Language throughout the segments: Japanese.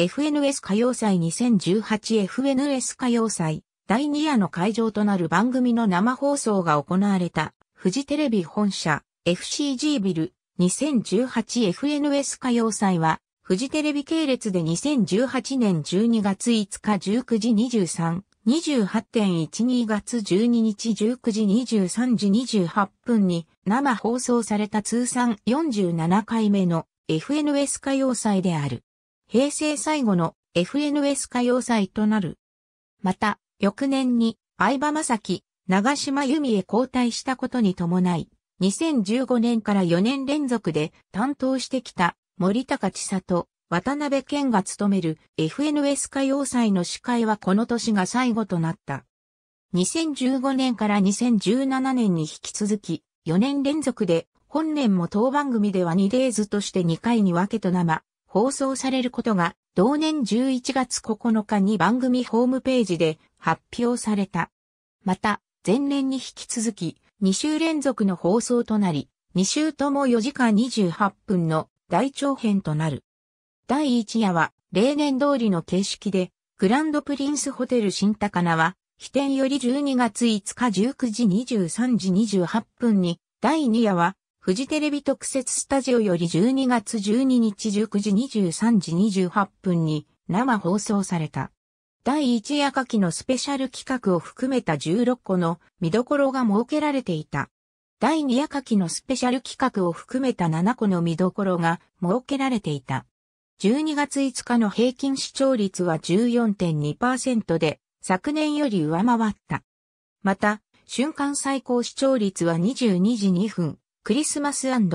FNS 歌謡祭 2018FNS 歌謡祭第2夜の会場となる番組の生放送が行われたフジテレビ本社 FCG ビル 2018FNS 歌謡祭はフジテレビ系列で2018年12月5日19時23 28.12月12日19時23時28分に生放送された通算47回目の FNS 歌謡祭である。平成最後の FNS 歌謡祭となる。また、翌年に相葉正樹、長島由美へ交代したことに伴い、2015年から4年連続で担当してきた森高千里、渡辺健が務める FNS 歌謡祭の司会はこの年が最後となった。2015年から2017年に引き続き4年連続で本年も当番組では2レーズとして2回に分けと生放送されることが同年11月9日に番組ホームページで発表された。また、前年に引き続き2週連続の放送となり、2週とも4時間28分の大長編となる。第1夜は例年通りの形式で、グランドプリンスホテル新高菜は、起点より12月5日19時23時28分に、第2夜は、フジテレビ特設スタジオより12月12日19時23時28分に生放送された。第一夜かきのスペシャル企画を含めた16個の見どころが設けられていた。第二夜かきのスペシャル企画を含めた7個の見どころが設けられていた。12月5日の平均視聴率は14.2%で昨年より上回った。また、瞬間最高視聴率は22時2分。クリスマスウィン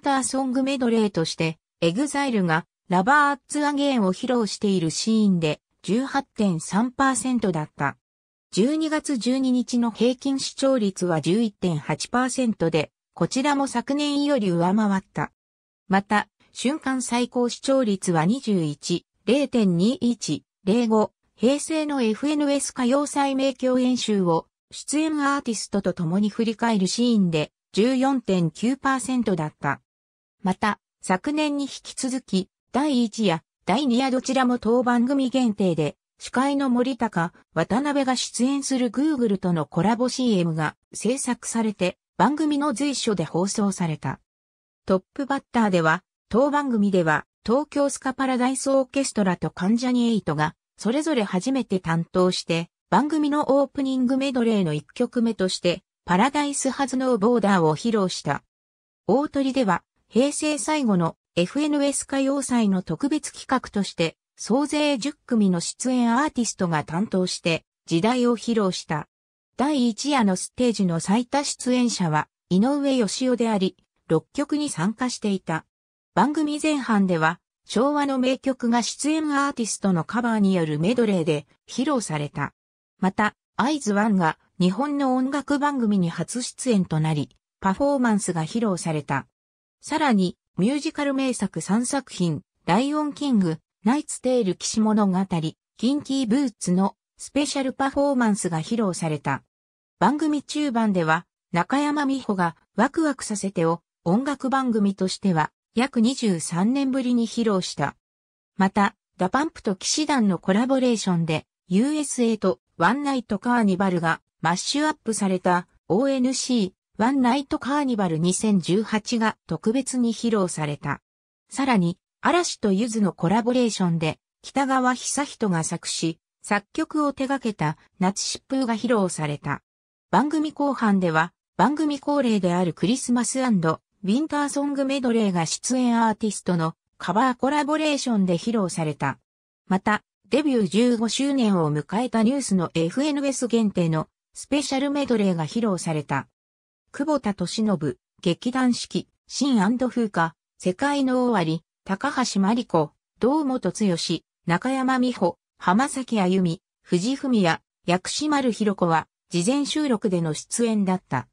ターソングメドレーとして、エグザイルがラバーアッツアゲーンを披露しているシーンで18.3%だった。12月12日の平均視聴率は11.8%で、こちらも昨年より上回った。また、瞬間最高視聴率は21、0.21、05、平成の FNS 歌謡祭名共演集を出演アーティストと共に振り返るシーンで14.9%だった。また、昨年に引き続き、第1夜、第2夜どちらも当番組限定で、司会の森高、渡辺が出演する Google とのコラボ CM が制作されて、番組の随所で放送された。トップバッターでは、当番組では、東京スカパラダイスオーケストラと関ジャニエイトが、それぞれ初めて担当して、番組のオープニングメドレーの1曲目として、パラダイスハズノーボーダーを披露した。大鳥では、平成最後の FNS 歌謡祭の特別企画として、総勢10組の出演アーティストが担当して、時代を披露した。第1夜のステージの最多出演者は、井上義雄であり、6曲に参加していた。番組前半では、昭和の名曲が出演アーティストのカバーによるメドレーで披露された。また、アイズワンが日本の音楽番組に初出演となり、パフォーマンスが披露された。さらに、ミュージカル名作3作品、ライオンキング、ナイツテール騎士物語、キンキーブーツのスペシャルパフォーマンスが披露された。番組中盤では、中山美穂がワクワクさせてを音楽番組としては約23年ぶりに披露した。また、ダパンプと騎士団のコラボレーションで USA とワンナイトカーニバルがマッシュアップされた ONC ワンナイトカーニバル2018が特別に披露された。さらに、嵐とゆずのコラボレーションで、北川久人が作詞、作曲を手掛けた夏疾風が披露された。番組後半では、番組恒例であるクリスマスウィンターソングメドレーが出演アーティストのカバーコラボレーションで披露された。また、デビュー15周年を迎えたニュースの FNS 限定のスペシャルメドレーが披露された。久保田敏信、劇団四季、新風化、世界の終わり、高橋真理子、堂本剛、中山美穂、浜崎あゆみ、藤文也、薬師丸ひろ子は、事前収録での出演だった。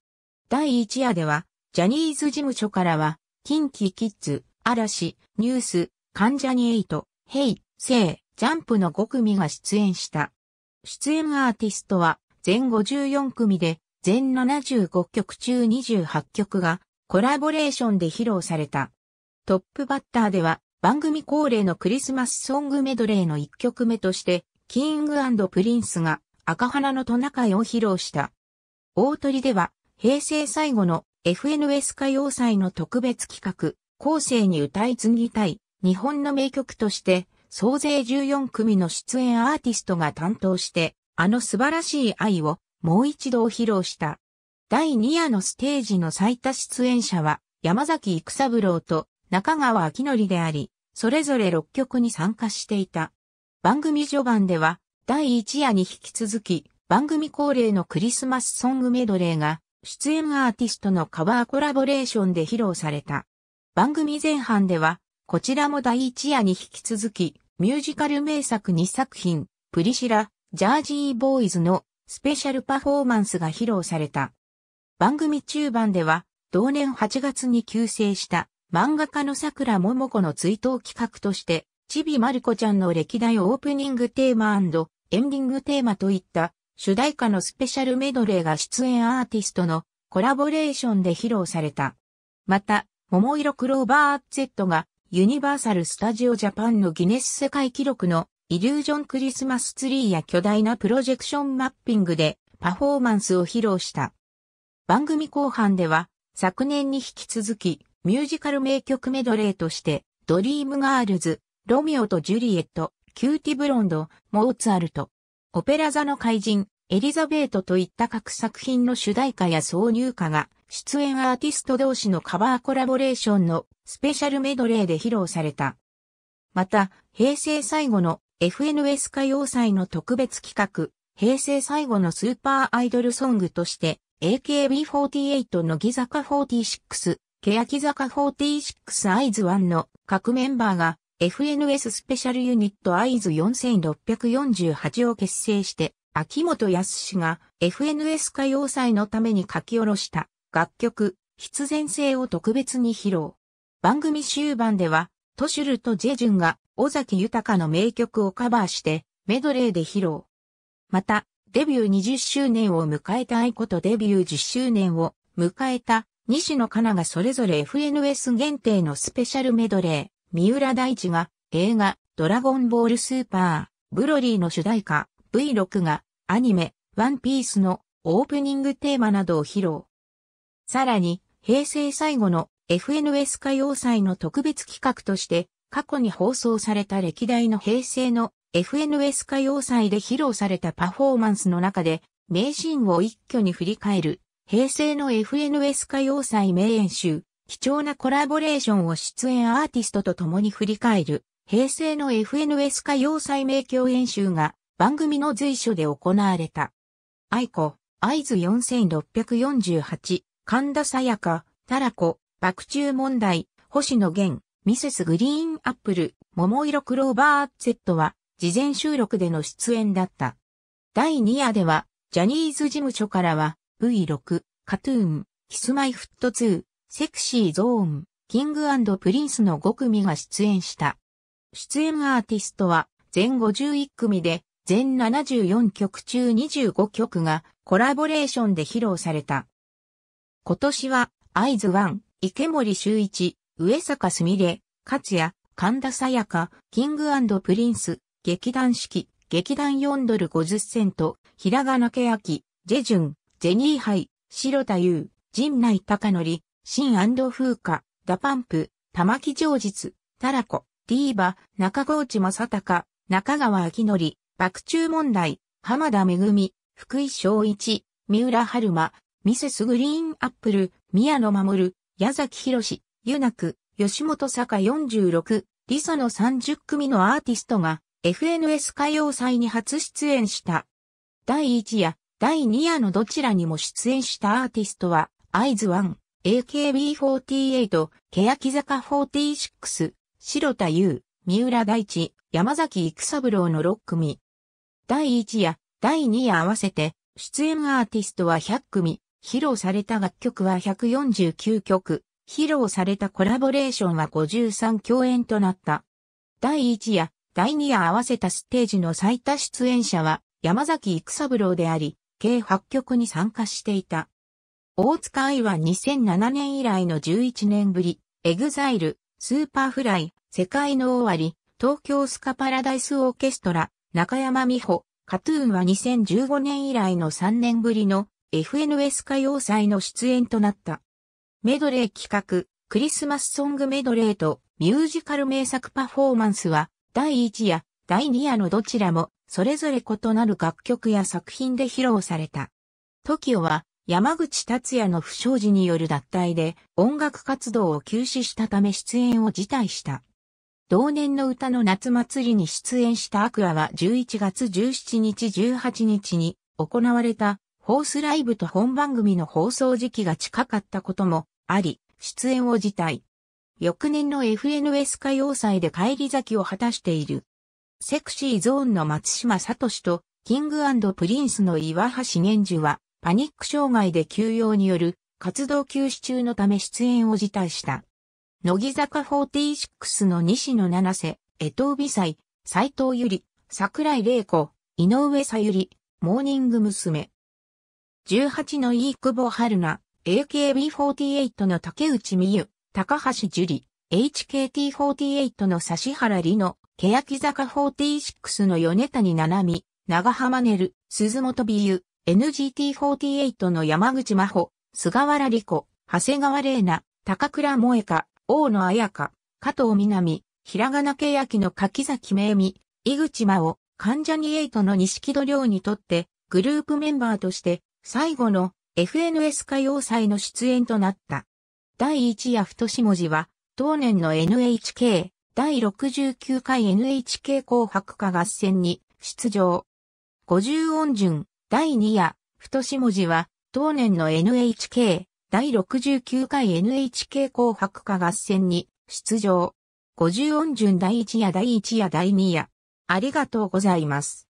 第1夜では、ジャニーズ事務所からは、近畿キッズ、嵐、ニュース、関ジャニエイト、ヘイ、セイ、ジャンプの5組が出演した。出演アーティストは、全54組で、全75曲中28曲がコラボレーションで披露された。トップバッターでは番組恒例のクリスマスソングメドレーの1曲目として、キングプリンスが赤花のトナカイを披露した。大鳥では平成最後の FNS 歌謡祭の特別企画、後世に歌い継ぎたい日本の名曲として、総勢14組の出演アーティストが担当してあの素晴らしい愛をもう一度披露した。第2夜のステージの最多出演者は山崎育三郎と中川明則であり、それぞれ6曲に参加していた。番組序盤では第1夜に引き続き番組恒例のクリスマスソングメドレーが出演アーティストのカバーコラボレーションで披露された。番組前半ではこちらも第1夜に引き続きミュージカル名作2作品、プリシラ、ジャージーボーイズのスペシャルパフォーマンスが披露された。番組中盤では、同年8月に急成した漫画家の桜桃子の追悼企画として、ちびまる子ちゃんの歴代オープニングテーマエンディングテーマといった主題歌のスペシャルメドレーが出演アーティストのコラボレーションで披露された。また、桃色クローバー Z がユニバーサル・スタジオ・ジャパンのギネス世界記録のイリュージョンクリスマスツリーや巨大なプロジェクションマッピングでパフォーマンスを披露した。番組後半では、昨年に引き続き、ミュージカル名曲メドレーとして、ドリームガールズ、ロミオとジュリエット、キューティブロンド、モーツァルト、オペラ座の怪人、エリザベートといった各作品の主題歌や挿入歌が、出演アーティスト同士のカバーコラボレーションのスペシャルメドレーで披露された。また、平成最後の FNS 歌謡祭の特別企画、平成最後のスーパーアイドルソングとして、AKB48 乃木坂46、欅坂46アイズ1の各メンバーが FNS スペシャルユニットアイズ4648を結成して、秋元康が FNS 歌謡祭のために書き下ろした楽曲、必然性を特別に披露。番組終盤では、トシュルとジェジュンが尾崎豊の名曲をカバーしてメドレーで披露。また、デビュー20周年を迎えた愛子とデビュー10周年を迎えた西野カナがそれぞれ FNS 限定のスペシャルメドレー、三浦大知が映画ドラゴンボールスーパー、ブロリーの主題歌 V6 がアニメワンピースのオープニングテーマなどを披露。さらに、平成最後の FNS 歌謡祭の特別企画として、過去に放送された歴代の平成の FNS 歌謡祭で披露されたパフォーマンスの中で、名シーンを一挙に振り返る、平成の FNS 歌謡祭名演集、貴重なコラボレーションを出演アーティストと共に振り返る、平成の FNS 歌謡祭名共演集が番組の随所で行われた。愛子、合図4648、神田沙也加、たらこ爆中問題、星野源、ミセスグリーンアップル、桃色クローバー Z は、事前収録での出演だった。第2夜では、ジャニーズ事務所からは、V6、カトゥーン、キスマイフット2、セクシーゾーン、キングプリンスの5組が出演した。出演アーティストは、全51組で、全74曲中25曲がコラボレーションで披露された。今年は、アイズ1、池森周一、上坂すみれ、勝也、神田沙也加、キングプリンス、劇団四季、劇団4ドル50セント、ひらがなけあき、ジェジュン、ジェニーハイ、白田優、陣内隆則、シン風花、ダパンプ、玉木上実、タラコ、ディーバ、中河内正隆、中川明則、爆中問題、浜田めぐみ、福井翔一、三浦春馬、ミセスグリーンアップル、宮野守、矢崎博士、ユナク、吉本坂46、リソの30組のアーティストが FNS 歌謡祭に初出演した。第1夜、第2夜のどちらにも出演したアーティストは、アイズン、AKB48、欅坂46、白田優、三浦大地、山崎育三郎の6組。第1夜、第2夜合わせて、出演アーティストは100組、披露された楽曲は149曲、披露されたコラボレーションは53共演となった。第1夜、第2夜合わせたステージの最多出演者は山崎育三郎であり、計8曲に参加していた。大塚愛は2007年以来の11年ぶり、エグザイル、スーパーフライ、世界の終わり、東京スカパラダイスオーケストラ、中山美穂、カトゥーンは2015年以来の3年ぶりの FNS 歌謡祭の出演となった。メドレー企画、クリスマスソングメドレーとミュージカル名作パフォーマンスは、第1夜、第2夜のどちらも、それぞれ異なる楽曲や作品で披露された。TOKIO は、山口達也の不祥事による脱退で音楽活動を休止したため出演を辞退した。同年の歌の夏祭りに出演したアクアは11月17日18日に行われたホースライブと本番組の放送時期が近かったこともあり、出演を辞退。翌年の FNS 歌謡祭で帰り咲きを果たしている。セクシーゾーンの松島聡と、キングプリンスの岩橋玄樹は、パニック障害で休養による活動休止中のため出演を辞退した。乃木坂46の西野七瀬、江藤美彩、斎藤ゆり、桜井玲子、井上さゆり、モーニング娘。18の飯久保春菜、AKB48 の竹内美優、高橋樹里、HKT48 の指原里乃、欅坂46の米谷七海、長浜ねる、鈴本美優、NGT48 の山口真帆、菅原理子、長谷川玲奈、高倉萌香、大野彩香、加藤みなみ、ひらがなけの柿崎めいみ、井口真央、関ジャニエイトの錦戸亮にとって、グループメンバーとして、最後の FNS 歌謡祭の出演となった。第1夜太し文字は、同年の NHK 第69回 NHK 紅白歌合戦に出場。50音順第2夜太し文字は、同年の NHK 第69回 NHK 紅白歌合戦に出場。50音順第1夜第1夜第2夜。ありがとうございます。